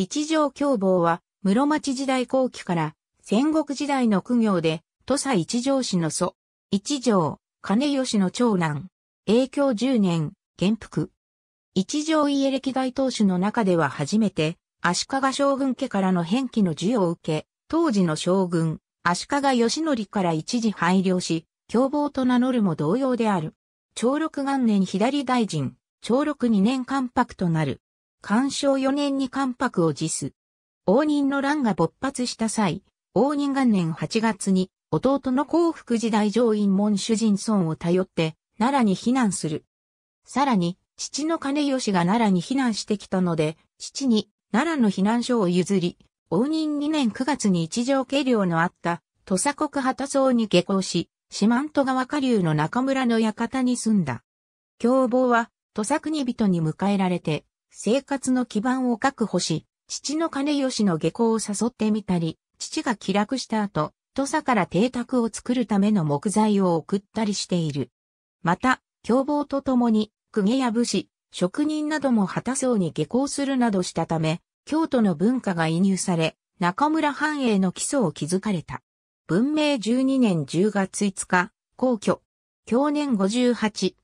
一条凶暴は、室町時代後期から戦国時代の苦行で、土佐一条氏の祖、一条、金吉の長男、永響10年、元服。一条家歴代当主の中では初めて、足利将軍家からの返記の授与を受け、当時の将軍、足利義則から一時配慮し、凶暴と名乗るも同様である。長禄元年左大臣、長禄二年関白となる。干渉4年に関白を辞す。応仁の乱が勃発した際、応仁元年8月に弟の幸福時代上院門主人孫を頼って奈良に避難する。さらに、父の金吉が奈良に避難してきたので、父に奈良の避難所を譲り、応仁2年9月に一条家領のあった土佐国旗荘に下校し、四万十川下流の中村の館に住んだ。凶暴は土佐国人に迎えられて、生活の基盤を確保し、父の金吉の下校を誘ってみたり、父が帰楽した後、土佐から邸宅を作るための木材を送ったりしている。また、凶暴とともに、公家や武士、職人なども果たそうに下校するなどしたため、京都の文化が移入され、中村繁栄の基礎を築かれた。文明12年10月5日、皇居。去年58、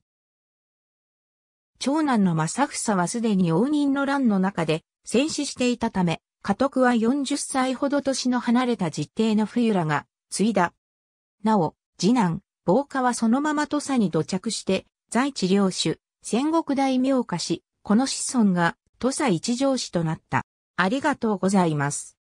長男の正房はすでに応仁の乱の中で戦死していたため、家督は40歳ほど年の離れた実弟の冬らが継いだ。なお、次男、防火はそのまま土佐に土着して、在地領主、戦国大名家し、この子孫が土佐一条氏となった。ありがとうございます。